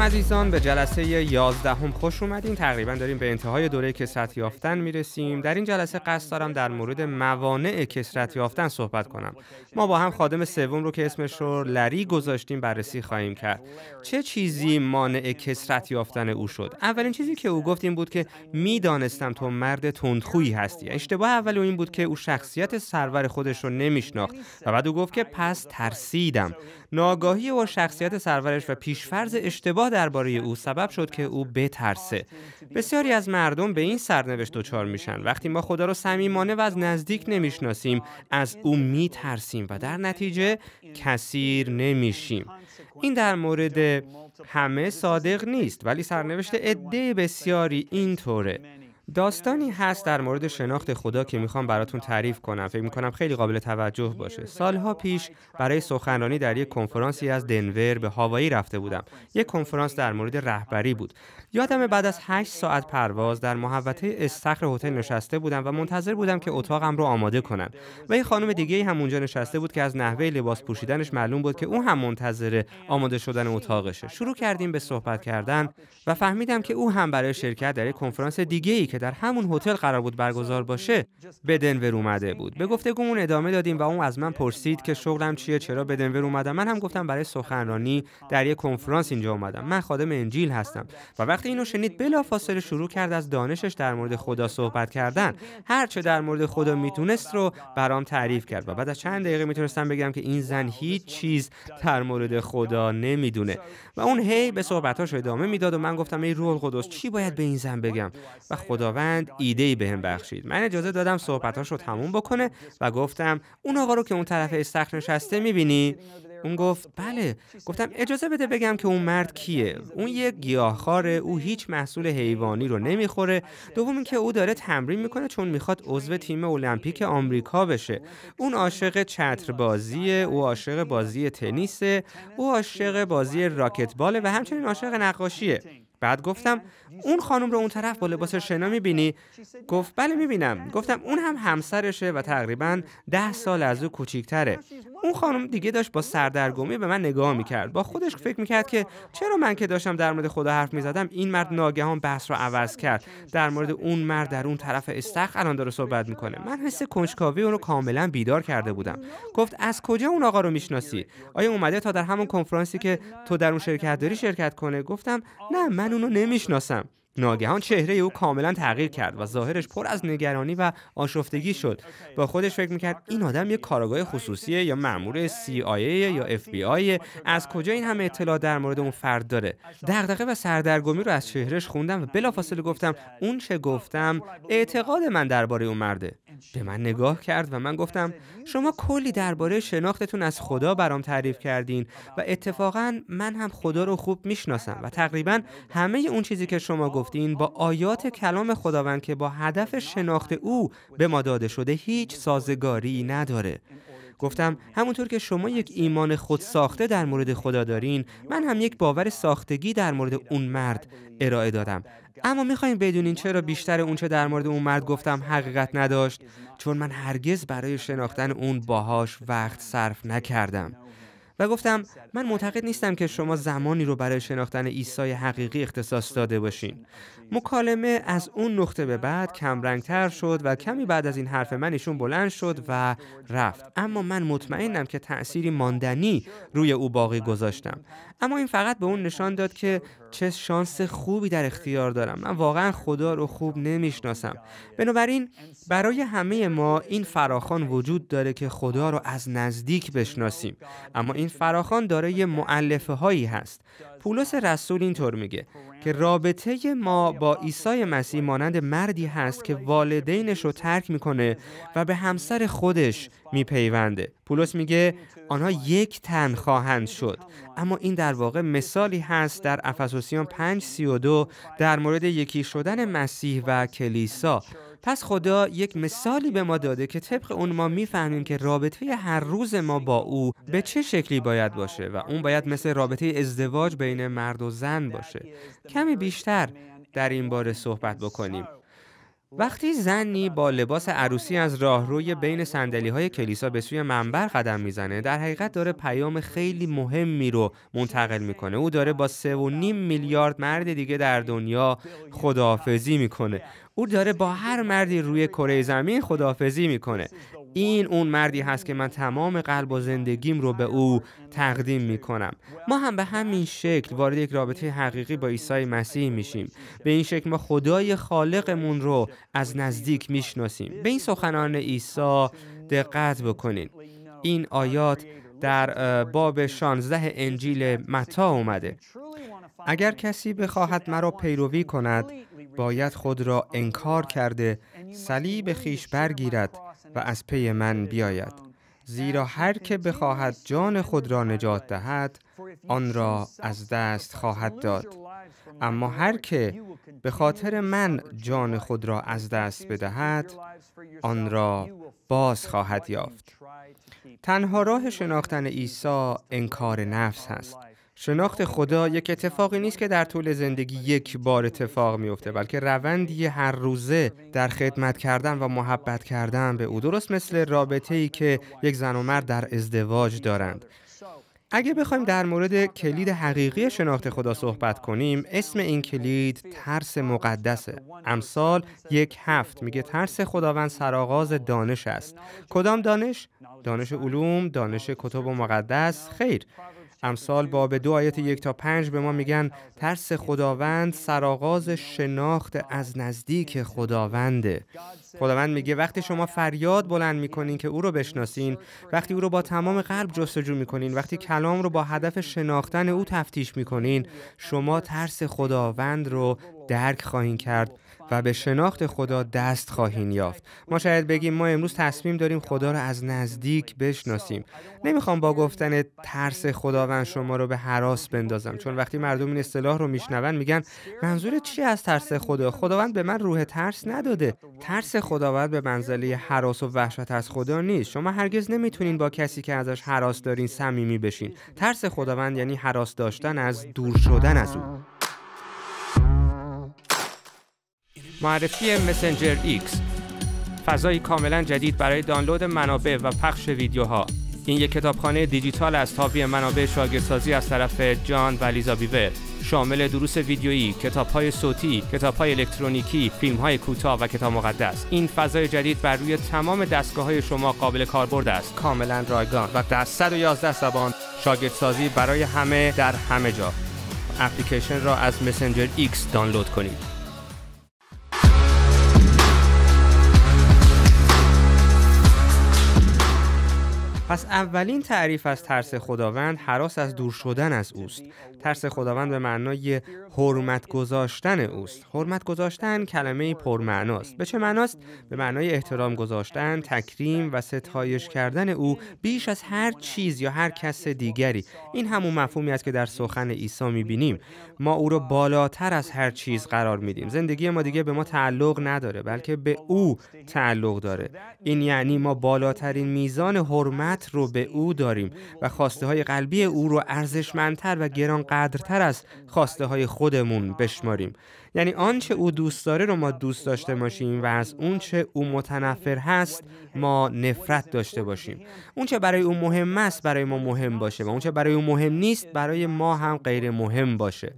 سلام عزیزان به جلسه 11 هم خوش اومدین تقریبا داریم به انتهای دوره کسرت یافتن میرسیم در این جلسه قصد دارم در مورد موانع کسرت یافتن صحبت کنم ما با هم خادم سوم رو که اسمش رو لری گذاشتیم بررسی خواهیم کرد چه چیزی مانع کسرت یافتن او شد اولین چیزی که او گفت این بود که میدانستم تو مرد تندخویی هستی اشتباه اول این بود که او شخصیت سرور خودش رو نمیشناخت و بعد او گفت که پس ترسیدم ناگاهی او شخصیت سرورش و پیشفرض اشتباه درباره او سبب شد که او بترسه بسیاری از مردم به این سرنوشت دچار میشن وقتی ما خدا رو صمیمانه و از نزدیک نمیشناسیم از او میترسیم و در نتیجه کثیر نمیشیم این در مورد همه صادق نیست ولی سرنوشت عده بسیاری اینطوره داستانی هست در مورد شناخت خدا که میخوام براتون تعریف کنم فکر میکنم خیلی قابل توجه باشه سالها پیش برای سخنرانی در یک کنفرانسی از دنور به هاوایی رفته بودم یک کنفرانس در مورد رهبری بود یادم بعد از 8 ساعت پرواز در محوطه استخر هتل نشسته بودم و منتظر بودم که اتاقم رو آماده کنن و یه خانم دیگه هم اونجا نشسته بود که از نحوه لباس پوشیدنش معلوم بود که اون هم منتظر آماده شدن اتاقشه شروع کردیم به صحبت کردن و فهمیدم که او هم برای شرکت در یک کنفرانس دیگه ای که در همون هتل قرار بود برگزار باشه به دنور اومده بود به گفتگومون ادامه دادیم و اون از من پرسید که شغلم چیه چرا به دنور اومدم من هم گفتم برای سخنرانی در یک کنفرانس اینجا اومدم من خادم انجیل هستم و وقتی اینو شنید بلافاصله شروع کرد از دانشش در مورد خدا صحبت کردن هر چه در مورد خدا میتونست رو برام تعریف کرد و بعد از چند دقیقه میتونستم بگم که این زن هیچ چیز در مورد خدا نمیدونه و اون هی به صحبتاش ادامه میداد و من گفتم ای روح القدس چی باید به این زن بگم و خداوند ایده ای بهم بخشید من اجازه دادم صحبتاش رو تموم بکنه و گفتم اون آقا رو که اون طرف استخر نشسته میبینی اون گفت بله گفتم اجازه بده بگم که اون مرد کیه اون یک گیاهخواره او هیچ محصول حیوانی رو نمیخوره دوم اینکه او داره تمرین میکنه چون میخواد عضو تیم المپیک آمریکا بشه اون عاشق بازیه. او عاشق بازی تنیسه او عاشق بازی راکتباله و همچنین عاشق نقاشیه بعد گفتم اون خانم رو اون طرف با لباس شنا میبینی؟ گفت بله میبینم گفتم اون هم همسرشه و تقریبا ده سال از او کوچیکتره اون خانم دیگه داشت با سردرگمی به من نگاه میکرد با خودش فکر میکرد که چرا من که داشتم در مورد خدا حرف میزدم این مرد ناگهان بحث رو عوض کرد در مورد اون مرد در اون طرف استخ الان داره صحبت میکنه من حس کنجکاوی اون رو کاملا بیدار کرده بودم گفت از کجا اون آقا رو میشناسی آیا اومده تا در همون کنفرانسی که تو در اون شرکت داری شرکت کنه گفتم نه من اونو نمیشناسم ناگهان چهره او کاملا تغییر کرد و ظاهرش پر از نگرانی و آشفتگی شد با خودش فکر میکرد این آدم یک کارگاه خصوصیه یا معمور CIA یا FBI از کجا این همه اطلاع در مورد اون فرد داره دغدغه و سردرگمی رو از چهرهش خوندم و بلافاصله گفتم اون چه گفتم اعتقاد من درباره اون مرده به من نگاه کرد و من گفتم شما کلی درباره شناختتون از خدا برام تعریف کردین و اتفاقا من هم خدا رو خوب میشناسم و تقریبا همه اون چیزی که شما گفت گفتین با آیات کلام خداوند که با هدف شناخت او به ما داده شده هیچ سازگاری نداره گفتم همونطور که شما یک ایمان خود ساخته در مورد خدا دارین من هم یک باور ساختگی در مورد اون مرد ارائه دادم اما میخوایم بدونین چرا بیشتر اونچه در مورد اون مرد گفتم حقیقت نداشت چون من هرگز برای شناختن اون باهاش وقت صرف نکردم و گفتم من معتقد نیستم که شما زمانی رو برای شناختن عیسی حقیقی اختصاص داده باشین مکالمه از اون نقطه به بعد کمرنگتر شد و کمی بعد از این حرف من ایشون بلند شد و رفت اما من مطمئنم که تأثیری ماندنی روی او باقی گذاشتم اما این فقط به اون نشان داد که چه شانس خوبی در اختیار دارم من واقعا خدا رو خوب نمیشناسم بنابراین برای همه ما این فراخان وجود داره که خدا رو از نزدیک بشناسیم اما این فراخان دارای معلفه هایی هست پولس رسول اینطور میگه که رابطه ما با عیسی مسیح مانند مردی هست که والدینش رو ترک میکنه و به همسر خودش میپیونده پولس میگه آنها یک تن خواهند شد اما این در واقع مثالی هست در افسوسیان 5:32 در مورد یکی شدن مسیح و کلیسا پس خدا یک مثالی به ما داده که طبق اون ما میفهمیم که رابطه هر روز ما با او به چه شکلی باید باشه و اون باید مثل رابطه ازدواج بین مرد و زن باشه کمی بیشتر در این باره صحبت بکنیم وقتی زنی با لباس عروسی از راهروی بین سندلی های کلیسا به سوی منبر قدم میزنه در حقیقت داره پیام خیلی مهمی رو منتقل میکنه او داره با سه و میلیارد مرد دیگه در دنیا خداحافظی میکنه او داره با هر مردی روی کره زمین خداحافظی میکنه این اون مردی هست که من تمام قلب و زندگیم رو به او تقدیم می کنم ما هم به همین شکل وارد یک رابطه حقیقی با عیسی مسیح میشیم به این شکل ما خدای خالقمون رو از نزدیک میشناسیم به این سخنان عیسی دقت بکنین این آیات در باب 16 انجیل متا اومده اگر کسی بخواهد مرا پیروی کند باید خود را انکار کرده صلیب خیش برگیرد و از پی من بیاید زیرا هر که بخواهد جان خود را نجات دهد آن را از دست خواهد داد اما هر که به خاطر من جان خود را از دست بدهد آن را باز خواهد یافت تنها راه شناختن عیسی انکار نفس هست شناخت خدا یک اتفاقی نیست که در طول زندگی یک بار اتفاق میفته بلکه روندی هر روزه در خدمت کردن و محبت کردن به او درست مثل رابطه ای که یک زن و مرد در ازدواج دارند اگه بخوایم در مورد کلید حقیقی شناخت خدا صحبت کنیم اسم این کلید ترس مقدسه امثال یک هفت میگه ترس خداوند سرآغاز دانش است کدام دانش؟ دانش علوم، دانش کتب و مقدس، خیر امثال باب دو آیت یک تا پنج به ما میگن ترس خداوند سرآغاز شناخت از نزدیک خداونده خداوند میگه وقتی شما فریاد بلند میکنین که او رو بشناسین وقتی او رو با تمام قلب جستجو میکنین وقتی کلام رو با هدف شناختن او تفتیش میکنین شما ترس خداوند رو درک خواهین کرد و به شناخت خدا دست خواهین یافت ما شاید بگیم ما امروز تصمیم داریم خدا را از نزدیک بشناسیم نمیخوام با گفتن ترس خداوند شما رو به حراس بندازم چون وقتی مردم این اصطلاح رو میشنون میگن منظور چی از ترس خدا خداوند به من روح ترس نداده ترس خداوند به منزله حراس و وحشت از خدا نیست شما هرگز نمیتونین با کسی که ازش حراس دارین صمیمی بشین ترس خداوند یعنی حراس داشتن از دور شدن از او معرفی مسنجر ایکس فضایی کاملا جدید برای دانلود منابع و پخش ویدیوها این یک کتابخانه دیجیتال از تابی منابع شاگردسازی از طرف جان و لیزا بیور شامل دروس ویدیویی، کتاب‌های صوتی، کتاب‌های الکترونیکی، فیلم‌های کوتاه و کتاب مقدس. این فضای جدید بر روی تمام دستگاه‌های شما قابل کاربرد است. کاملا رایگان و در 111 زبان شاگردسازی برای همه در همه جا. اپلیکیشن را از مسنجر X دانلود کنید. پس اولین تعریف از ترس خداوند حراس از دور شدن از اوست ترس خداوند به معنای حرمت گذاشتن اوست حرمت گذاشتن کلمه پرمعناست به چه معناست به معنای احترام گذاشتن تکریم و ستایش کردن او بیش از هر چیز یا هر کس دیگری این همون مفهومی است که در سخن عیسی میبینیم ما او را بالاتر از هر چیز قرار میدیم زندگی ما دیگه به ما تعلق نداره بلکه به او تعلق داره این یعنی ما بالاترین میزان حرمت رو به او داریم و خواسته های قلبی او رو ارزشمندتر و گرانقدرتر از خواسته های خودمون بشماریم یعنی آنچه او دوست داره رو ما دوست داشته باشیم و از اونچه او متنفر هست ما نفرت داشته باشیم اونچه برای او مهم است برای ما مهم باشه و اونچه برای او مهم نیست برای ما هم غیر مهم باشه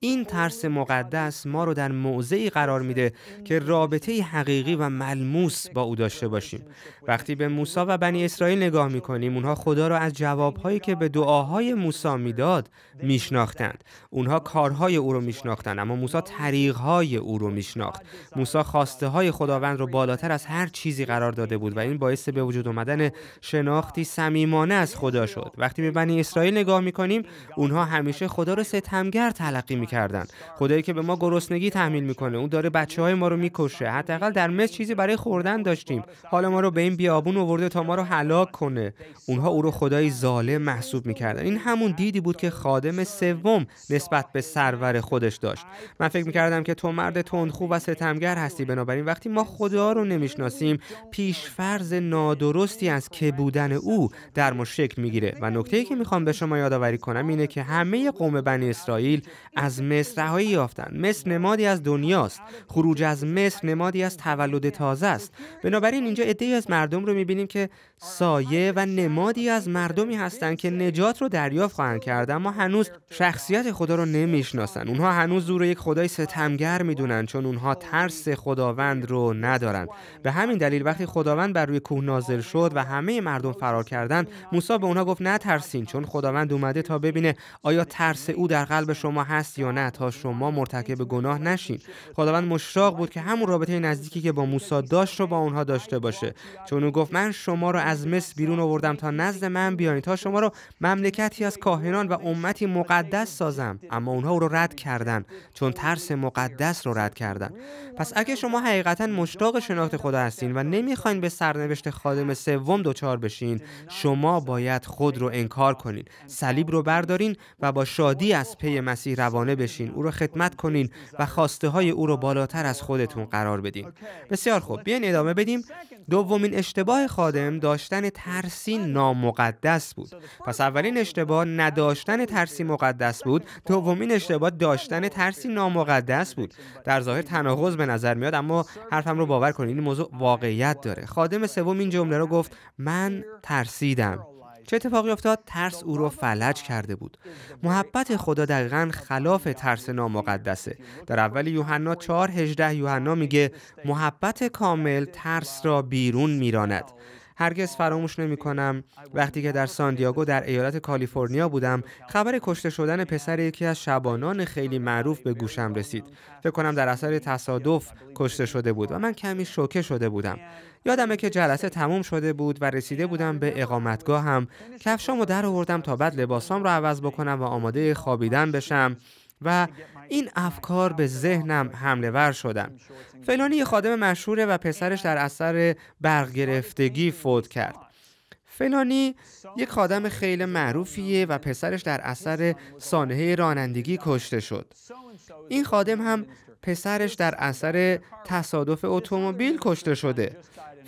این ترس مقدس ما رو در موضعی قرار میده که رابطه حقیقی و ملموس با او داشته باشیم وقتی به موسی و بنی اسرائیل نگاه میکنیم اونها خدا را از جوابهایی که به دعاهای موسا میداد میشناختند اونها کارهای او رو میشناختند اما موسا طریقهای او رو میشناخت موسی خواسته های خداوند رو بالاتر از هر چیزی قرار داده بود و این باعث به وجود آمدن شناختی صمیمانه از خدا شد وقتی به بنی اسرائیل نگاه میکنیم اونها همیشه خدا رو ستمگر تلقی میکردن خدایی که به ما گرسنگی تحمیل میکنه اون داره بچه های ما رو میکشه حداقل در مصر چیزی برای خوردن داشتیم حالا ما رو به این بیابون آورده تا ما رو هلاک کنه اونها او رو خدای ظالم محسوب میکردن این همون دیدی بود که خادم سوم نسبت به سرور خودش داشت من فکر میکردم که تو مرد تندخو و ستمگر هستی بنابراین وقتی ما خدا رو نمیشناسیم پیشفرض نادرستی از که بودن او در ما شکل میگیره و نکته ای که میخوام به شما یادآوری کنم اینه که همه قوم بنی اسرائیل از مصرهایی مصر رهایی یافتند مصر نمادی از دنیاست خروج از مصر نمادی از تولد تازه است بنابراین اینجا عدهای از مردم رو میبینیم که سایه و نمادی از مردمی هستند که نجات رو دریافت خواهند کرد اما هنوز شخصیت خدا رو نمیشناسن اونها هنوز زور یک خدای ستمگر میدونن چون اونها ترس خداوند رو ندارن به همین دلیل وقتی خداوند بر روی کوه نازل شد و همه مردم فرار کردند موسی به اونها گفت نترسین چون خداوند اومده تا ببینه آیا ترس او در قلب شما هست یا خیانت تا شما مرتکب گناه نشین خداوند مشتاق بود که همون رابطه نزدیکی که با موسی داشت رو با اونها داشته باشه چون او گفت من شما رو از مصر بیرون آوردم تا نزد من بیایید تا شما رو مملکتی از کاهنان و امتی مقدس سازم اما اونها او رو رد کردن چون ترس مقدس رو رد کردن پس اگه شما حقیقتا مشتاق شناخت خدا هستین و نمیخواین به سرنوشت خادم سوم دچار بشین شما باید خود رو انکار کنین صلیب رو بردارین و با شادی از پی مسیح روانه بشین او را خدمت کنین و خواسته های او را بالاتر از خودتون قرار بدین بسیار خوب بیاین ادامه بدیم دومین اشتباه خادم داشتن ترسی نامقدس بود پس اولین اشتباه نداشتن ترسی مقدس بود دومین اشتباه داشتن ترسی نامقدس بود در ظاهر تناقض به نظر میاد اما حرفم رو باور کنین این موضوع واقعیت داره خادم سوم این جمله رو گفت من ترسیدم چه اتفاقی افتاد ترس او را فلج کرده بود محبت خدا دقیقا خلاف ترس نامقدسه در اول یوحنا 4 18 یوحنا میگه محبت کامل ترس را بیرون میراند هرگز فراموش نمی کنم وقتی که در ساندیاگو در ایالت کالیفرنیا بودم خبر کشته شدن پسر یکی از شبانان خیلی معروف به گوشم رسید فکر کنم در اثر تصادف کشته شده بود و من کمی شوکه شده بودم یادمه که جلسه تموم شده بود و رسیده بودم به اقامتگاهم کفشامو در آوردم تا بعد لباسام رو عوض بکنم و آماده خوابیدن بشم و این افکار به ذهنم حمله ور شدن فلانی یه خادم مشهوره و پسرش در اثر برق گرفتگی فوت کرد فلانی یک خادم خیلی معروفیه و پسرش در اثر سانحه رانندگی کشته شد این خادم هم پسرش در اثر تصادف اتومبیل کشته شده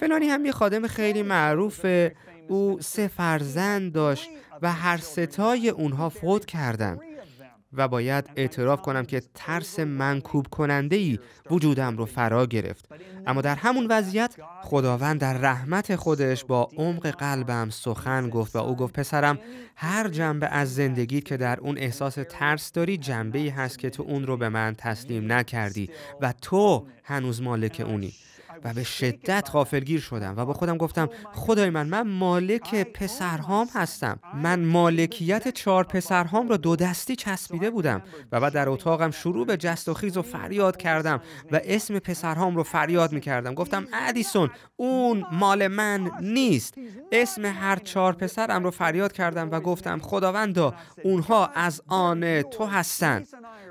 فلانی هم یه خادم خیلی معروفه او سه فرزند داشت و هر ستای اونها فوت کردند و باید اعتراف کنم که ترس منکوب کننده ای وجودم رو فرا گرفت اما در همون وضعیت خداوند در رحمت خودش با عمق قلبم سخن گفت و او گفت پسرم هر جنبه از زندگی که در اون احساس ترس داری جنبه ای هست که تو اون رو به من تسلیم نکردی و تو هنوز مالک اونی و به شدت غافلگیر شدم و با خودم گفتم خدای من من مالک پسرهام هستم من مالکیت چهار پسرهام را دو دستی چسبیده بودم و بعد در اتاقم شروع به جست و خیز و فریاد کردم و اسم پسرهام رو فریاد می کردم گفتم ادیسون اون مال من نیست اسم هر چهار پسرم رو فریاد کردم و گفتم خداوندا اونها از آن تو هستند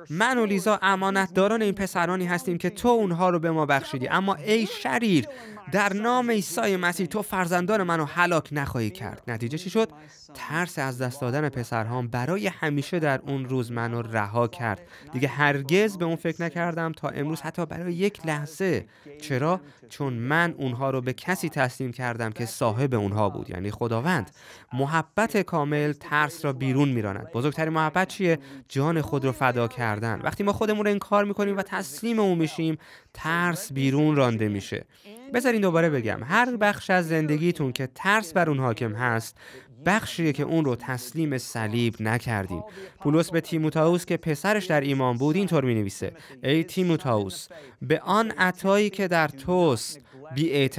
من و لیزا امانت داران این پسرانی هستیم که تو اونها رو به ما بخشیدی اما ای Sharir. در نام عیسی مسیح تو فرزندان منو هلاک نخواهی کرد نتیجه چی شد ترس از دست دادن پسرهام برای همیشه در اون روز منو رها کرد دیگه هرگز به اون فکر نکردم تا امروز حتی برای یک لحظه چرا چون من اونها رو به کسی تسلیم کردم که صاحب اونها بود یعنی خداوند محبت کامل ترس را بیرون میراند بزرگترین محبت چیه جان خود رو فدا کردن وقتی ما خودمون رو انکار میکنیم و تسلیم اون میشیم ترس بیرون رانده میشه دوباره بگم هر بخش از زندگیتون که ترس بر اون حاکم هست بخشیه که اون رو تسلیم صلیب نکردین. پولس به تیموتائوس که پسرش در ایمان بود اینطور می نویسه ای تیموتائوس به آن عطایی که در توست بی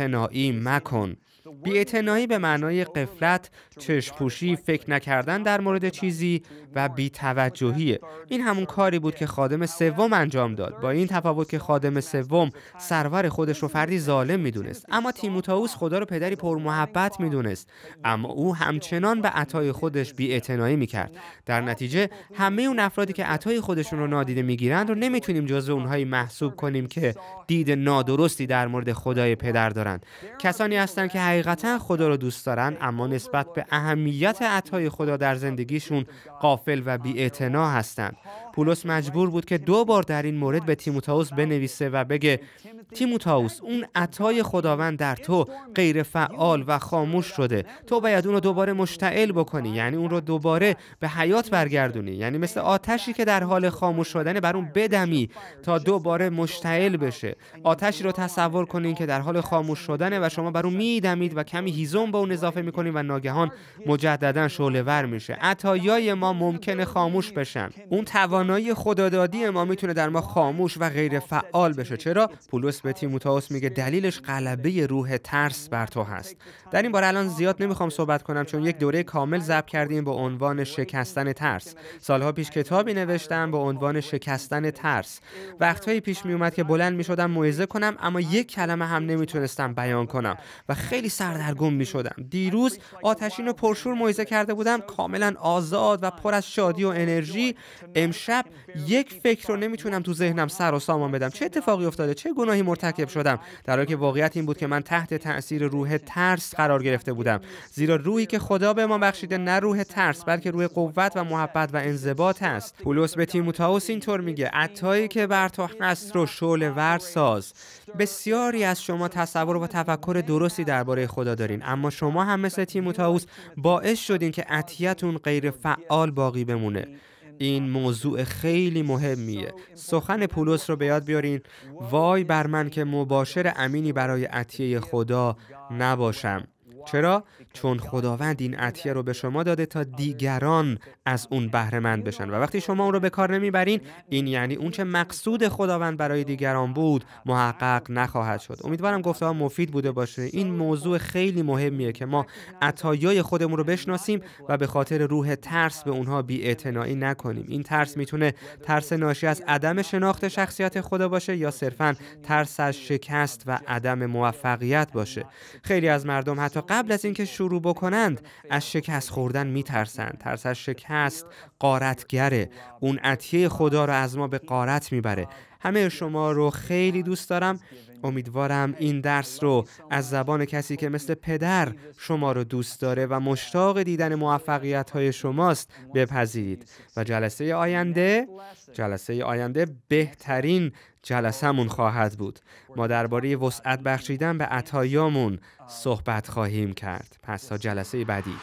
مکن بیاعتنایی به معنای قفلت، چشپوشی، فکر نکردن در مورد چیزی و بیتوجهیه. این همون کاری بود که خادم سوم انجام داد. با این تفاوت که خادم سوم سرور خودش رو فردی ظالم میدونست. اما تیموتائوس خدا رو پدری پرمحبت میدونست. اما او همچنان به عطای خودش بیاعتنایی میکرد. در نتیجه همه اون افرادی که عطای خودشون رو نادیده میگیرند رو نمیتونیم جزو اونهایی محسوب کنیم که دید نادرستی در مورد خدای پدر دارند. کسانی هستند که حقیقتا خدا را دوست دارند اما نسبت به اهمیت عطای خدا در زندگیشون قافل و بی هستند پولس مجبور بود که دو بار در این مورد به تیموتائوس بنویسه و بگه تیموتائوس اون عطای خداوند در تو غیر فعال و خاموش شده تو باید اون رو دوباره مشتعل بکنی یعنی اون رو دوباره به حیات برگردونی یعنی مثل آتشی که در حال خاموش شدن بر اون بدمی تا دوباره مشتعل بشه آتشی رو تصور کنین که در حال خاموش شدنه و شما بر اون میدمید و کمی هیزم به اون اضافه میکنین و ناگهان مجددا شعله ور میشه عطایای ما ممکنه خاموش بشن اون توان توانایی خدادادی ما میتونه در ما خاموش و غیر فعال بشه چرا پولس به تیموتائوس میگه دلیلش غلبه روح ترس بر تو هست در این بار الان زیاد نمیخوام صحبت کنم چون یک دوره کامل ضبط کردیم با عنوان شکستن ترس سالها پیش کتابی نوشتم با عنوان شکستن ترس وقتهایی پیش میومد که بلند میشدم موعظه کنم اما یک کلمه هم نمیتونستم بیان کنم و خیلی سردرگم میشدم دیروز آتشین و پرشور موعظه کرده بودم کاملا آزاد و پر از شادی و انرژی شب یک فکر رو نمیتونم تو ذهنم سر و سامان بدم چه اتفاقی افتاده چه گناهی مرتکب شدم در حالی که واقعیت این بود که من تحت تاثیر روح ترس قرار گرفته بودم زیرا روحی که خدا به ما بخشیده نه روح ترس بلکه روح قوت و محبت و انضباط است پولس به تیموتائوس اینطور میگه عطایی که بر تو هست رو شعله ور ساز بسیاری از شما تصور و تفکر درستی درباره خدا دارین اما شما هم مثل تیموتائوس باعث شدین که عطیتون غیر فعال باقی بمونه این موضوع خیلی مهمیه سخن پولس رو به یاد بیارین وای بر من که مباشر امینی برای عطیه خدا نباشم چرا چون خداوند این عطیه رو به شما داده تا دیگران از اون بهره مند بشن و وقتی شما اون رو به کار نمیبرین این یعنی اون چه مقصود خداوند برای دیگران بود محقق نخواهد شد امیدوارم گفته ها مفید بوده باشه این موضوع خیلی مهمیه که ما عطایای خودمون رو بشناسیم و به خاطر روح ترس به اونها بی‌اعتنایی نکنیم این ترس میتونه ترس ناشی از عدم شناخت شخصیت خدا باشه یا صرفا ترس از شکست و عدم موفقیت باشه خیلی از مردم حتی قبل از اینکه شروع بکنند از شکست خوردن میترسند ترس از شکست قارتگره اون عطیه خدا رو از ما به قارت میبره همه شما رو خیلی دوست دارم امیدوارم این درس رو از زبان کسی که مثل پدر شما رو دوست داره و مشتاق دیدن موفقیت های شماست بپذیرید و جلسه آینده جلسه آینده بهترین جلسهمون خواهد بود ما درباره وسعت بخشیدن به عطایامون صحبت خواهیم کرد پس تا جلسه بعدی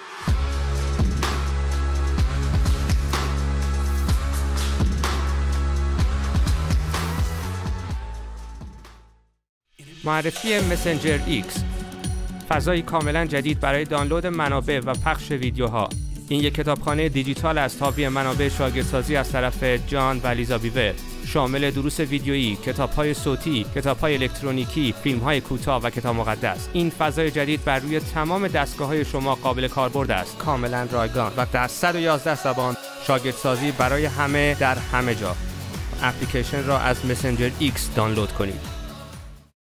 معرفی مسنجر X فضایی کاملا جدید برای دانلود منابع و پخش ویدیوها این یک کتابخانه دیجیتال از تابی منابع شاگردسازی از طرف جان و لیزا بیور شامل دروس ویدیویی، کتاب‌های صوتی، کتاب‌های الکترونیکی، فیلم‌های کوتاه و کتاب مقدس. این فضای جدید بر روی تمام دستگاه‌های شما قابل کاربرد است. کاملا رایگان و در 111 زبان شاگردسازی برای همه در همه جا. اپلیکیشن را از مسنجر X دانلود کنید.